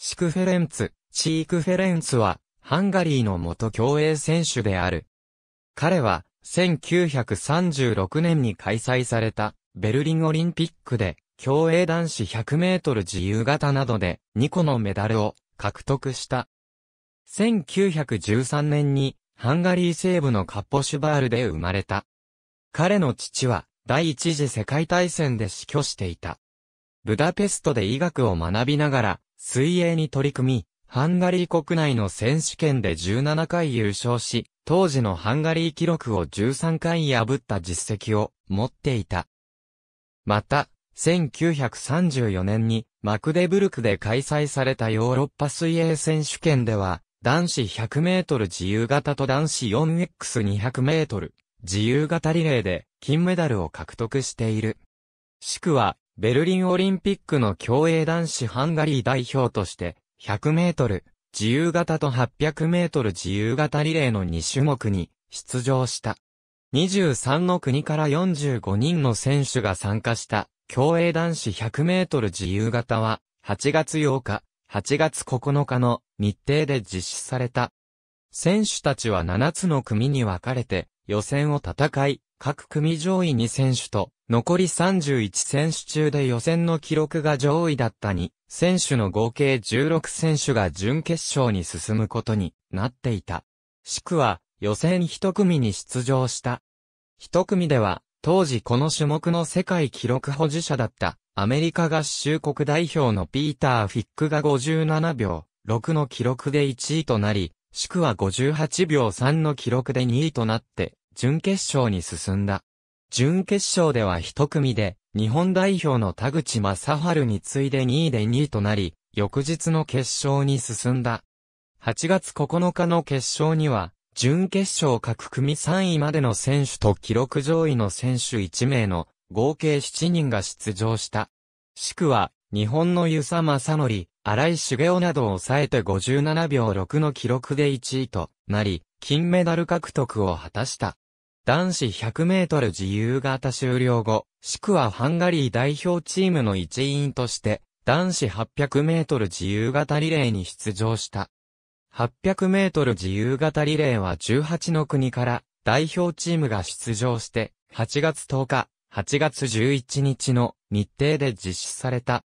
シクフェレンツ、チークフェレンツは、ハンガリーの元競泳選手である。彼は、1936年に開催された、ベルリンオリンピックで、競泳男子100メートル自由形などで、2個のメダルを獲得した。1913年に、ハンガリー西部のカッポシュバールで生まれた。彼の父は、第一次世界大戦で死去していた。ブダペストで医学を学びながら、水泳に取り組み、ハンガリー国内の選手権で17回優勝し、当時のハンガリー記録を13回破った実績を持っていた。また、1934年にマクデブルクで開催されたヨーロッパ水泳選手権では、男子100メートル自由形と男子 4x200 メートル自由形リレーで金メダルを獲得している。しくはベルリンオリンピックの競泳男子ハンガリー代表として、100メートル、自由形と800メートル自由形リレーの2種目に出場した。23の国から45人の選手が参加した競泳男子100メートル自由形は8月8日、8月9日の日程で実施された。選手たちは7つの組に分かれて予選を戦い、各組上位2選手と、残り31選手中で予選の記録が上位だったに、選手の合計16選手が準決勝に進むことになっていた。四区は、予選1組に出場した。1組では、当時この種目の世界記録保持者だった、アメリカ合衆国代表のピーター・フィックが57秒6の記録で1位となり、四区は58秒3の記録で2位となって、準決勝に進んだ。準決勝では一組で、日本代表の田口正春に次いで2位で2位となり、翌日の決勝に進んだ。8月9日の決勝には、準決勝各組3位までの選手と記録上位の選手1名の合計7人が出場した。しくは、日本の湯佐正則、荒井茂雄などを抑えて57秒6の記録で1位となり、金メダル獲得を果たした。男子100メートル自由形終了後、シクはハンガリー代表チームの一員として、男子800メートル自由形リレーに出場した。800メートル自由形リレーは18の国から代表チームが出場して、8月10日、8月11日の日程で実施された。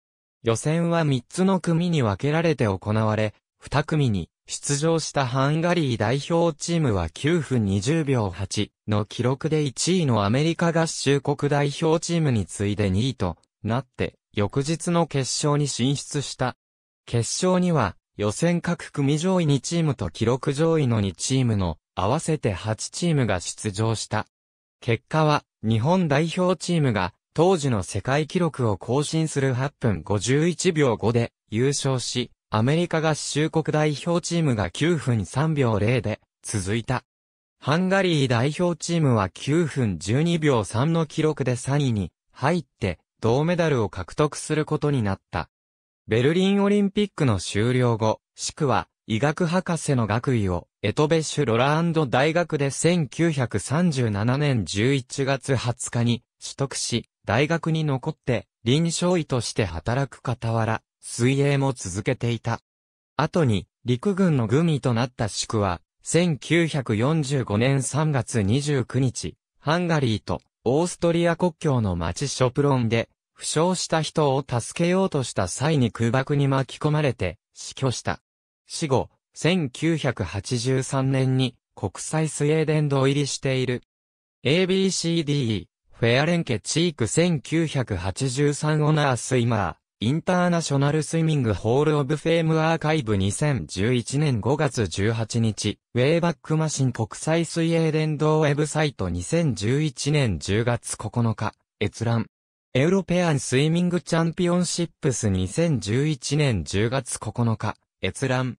予選は3つの組に分けられて行われ、2組に出場したハンガリー代表チームは9分20秒8の記録で1位のアメリカ合衆国代表チームに次いで2位となって、翌日の決勝に進出した。決勝には、予選各組上位2チームと記録上位の2チームの合わせて8チームが出場した。結果は、日本代表チームが当時の世界記録を更新する8分51秒5で優勝し、アメリカ合衆国代表チームが9分3秒0で続いた。ハンガリー代表チームは9分12秒3の記録で3位に入って銅メダルを獲得することになった。ベルリンオリンピックの終了後、シクは医学博士の学位をエトベシュ・ロランド大学で1937年11月20日に取得し、大学に残って臨床医として働く傍ら、水泳も続けていた。後に、陸軍の軍ミとなった宿は、1945年3月29日、ハンガリーとオーストリア国境の町ショプロンで、負傷した人を助けようとした際に空爆に巻き込まれて死去した。死後、1983年に国際スウェーデン堂入りしている。ABCDE、フェアレンケチーク1983オナースイマー、インターナショナルスイミングホールオブフェームアーカイブ2011年5月18日、ウェイバックマシン国際水泳殿動ウェブサイト2011年10月9日、閲覧。エウロペアンスイミングチャンピオンシップス2011年10月9日、閲覧。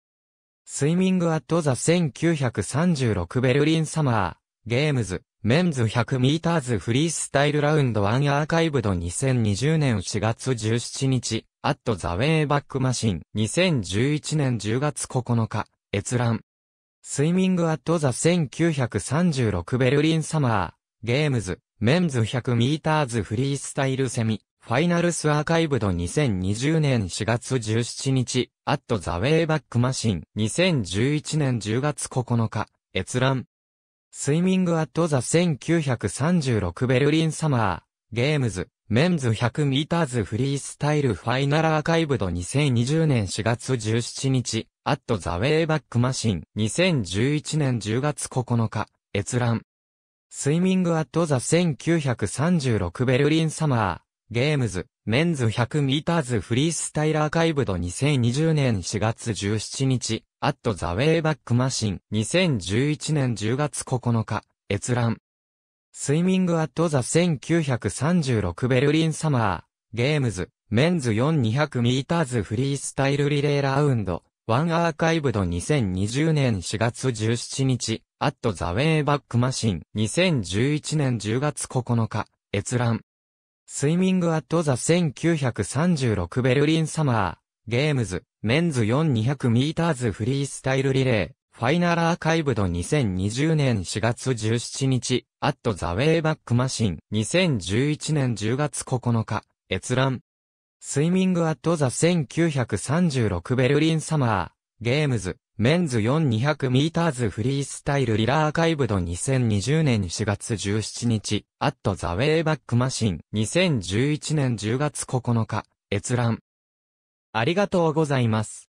スイミングアットザ1936ベルリンサマー。ゲームズ、メンズ100ミーターズフリースタイルラウンド1アーカイブド2020年4月17日、アットザウェイバックマシン2011年10月9日、閲覧。スイミングアットザ1936ベルリンサマー、ゲームズ、メンズ100ミーターズフリースタイルセミ、ファイナルスアーカイブド2020年4月17日、アットザウェイバックマシン2011年10月9日、閲覧。スイミングアットザ1936ベルリンサマー、ゲームズ、メンズ100ミーターズフリースタイルファイナルアーカイブド2020年4月17日、アットザウェイバックマシン2011年10月9日、閲覧。スイミングアットザ1936ベルリンサマー、ゲームズ、メンズ100ミーターズフリースタイルアーカイブド2020年4月17日、アットザ・ウェイ・バック・マシン、2011年10月9日、閲覧。スイミングアットザ1936ベルリンサマー、ゲームズ、メンズ4200ミーターズフリースタイルリレーラウンド、ワンアーカイブド2020年4月17日、アットザウェイバックマシン2011年10月9日、閲覧。スイミングアットザ1936ベルリンサマー、ゲームズ、メンズ4200ミーターズフリースタイルリレー、ファイナルアーカイブド2020年4月17日、アットザウェイバックマシン、2011年10月9日、閲覧。スイミングアットザ1936ベルリンサマー、ゲームズ、メンズ4200ミーターズフリースタイルリラーアーカイブド2020年4月17日、アットザウェイバックマシン、2011年10月9日、閲覧。ありがとうございます。